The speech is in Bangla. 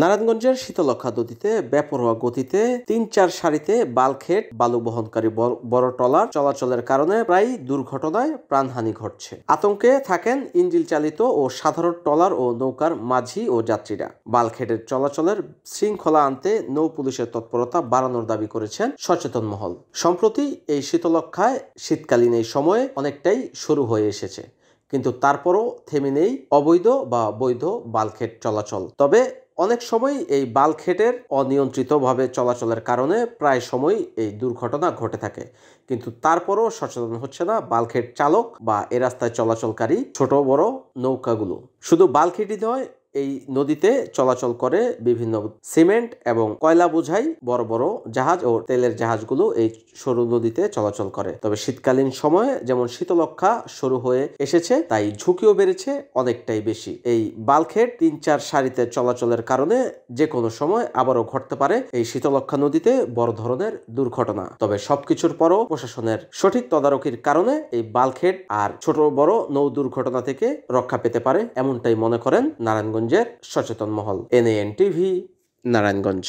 নারায়ণগঞ্জের শীতলক্ষা নদীতে বেপরোয়া গতিতে তিন চার সারিতে বালখেট বালু বহনকারী বড় টলার চলাচলের কারণে প্রায় দুর্ঘটনায় প্রাণহানি ঘটছে আতঙ্কে থাকেন ইঞ্জিল চালিত ও সাধারণ টলার ও নৌকার মাঝি ও যাত্রীরা বালখেটের চলাচলের শৃঙ্খলা আনতে নৌ পুলিশের তৎপরতা বাড়ানোর দাবি করেছেন সচেতন মহল সম্প্রতি এই শীতলক্ষায় শীতকালীন এই সময়ে অনেকটাই শুরু হয়ে এসেছে কিন্তু তারপরও থেমে নেই অবৈধ বা বৈধ বালখেট চলাচল তবে অনেক সময় এই বালখেটের অনিয়ন্ত্রিতভাবে চলাচলের কারণে প্রায় সময় এই দুর্ঘটনা ঘটে থাকে কিন্তু তারপরও সচেতন হচ্ছে না বালখেট চালক বা এ রাস্তায় চলাচলকারী ছোট বড় নৌকাগুলো শুধু বালখেটি নয় এই নদীতে চলাচল করে বিভিন্ন সিমেন্ট এবং কয়লা বোঝাই বড় বড় জাহাজ ও তেলের জাহাজগুলো এই সরু নদীতে চলাচল করে তবে শীতকালীন সময়ে যেমন শীতলক্ষা শুরু হয়ে এসেছে তাই ঝুঁকিও বেড়েছে অনেকটাই বেশি এই বালখের তিন চার সারিতে চলাচলের কারণে যে কোনো সময় আবারও ঘটতে পারে এই শীতলক্ষা নদীতে বড় ধরনের দুর্ঘটনা তবে সবকিছুর পরও প্রশাসনের সঠিক তদারকির কারণে এই বালখেট আর ছোট বড় নৌ দুর্ঘটনা থেকে রক্ষা পেতে পারে এমনটাই মনে করেন নারায়ণগঞ্জ নারায়ণগঞ্জের সচেতন মহল এনএএন টিভি নারায়ণগঞ্জ